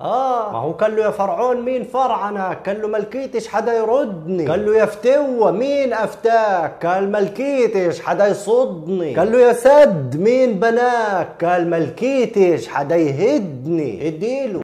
اه ما هو قال له يا فرعون مين فرعنك قال له ملكيتش حدا يردني قال له يا فتوة مين افتاك قال ملكيتش حدا يصدني قال له يا سد مين بناك قال ملكيتش حدا يهدني اديله